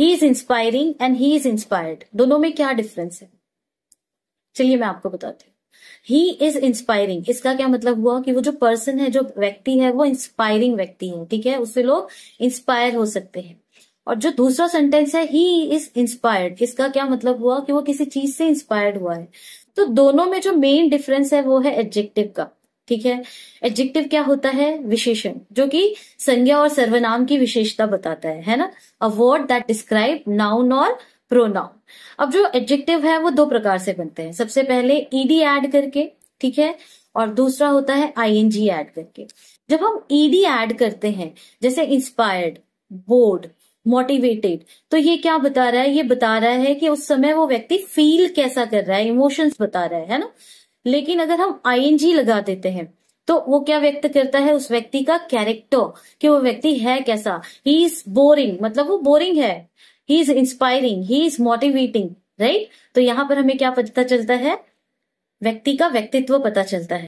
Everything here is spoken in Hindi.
he is inspiring and he is inspired दोनों में क्या डिफरेंस है चलिए मैं आपको बताती हूँ ही इज इंस्पायरिंग इसका क्या मतलब हुआ कि वो जो पर्सन है जो व्यक्ति है वो इंस्पायरिंग व्यक्ति है ठीक है उससे लोग इंस्पायर हो सकते हैं और जो दूसरा सेंटेंस है ही इज इंस्पायर्ड इसका क्या मतलब हुआ कि वो किसी चीज से इंस्पायर्ड हुआ है तो दोनों में जो मेन डिफरेंस है वो है एडजेक्टिव का ठीक है एडजेक्टिव क्या होता है विशेषण जो कि संज्ञा और सर्वनाम की विशेषता बताता है है ना a word that describe noun और प्रोनाउन अब जो एडजेक्टिव है वो दो प्रकार से बनते हैं सबसे पहले ईडी एड करके ठीक है और दूसरा होता है आईएनजी ऐड करके जब हम ईडी ऐड करते हैं जैसे इंस्पायर्ड बोर्ड मोटिवेटेड तो ये क्या बता रहा है ये बता रहा है कि उस समय वो व्यक्ति फील कैसा कर रहा है इमोशंस बता रहा है, है ना लेकिन अगर हम आईएनजी लगा देते हैं तो वो क्या व्यक्त करता है उस व्यक्ति का कैरेक्टर कि वो व्यक्ति है कैसा ही इज बोरिंग मतलब वो बोरिंग है he is inspiring he is motivating right तो यहां पर हमें क्या पता चलता है व्यक्ति का व्यक्तित्व पता चलता है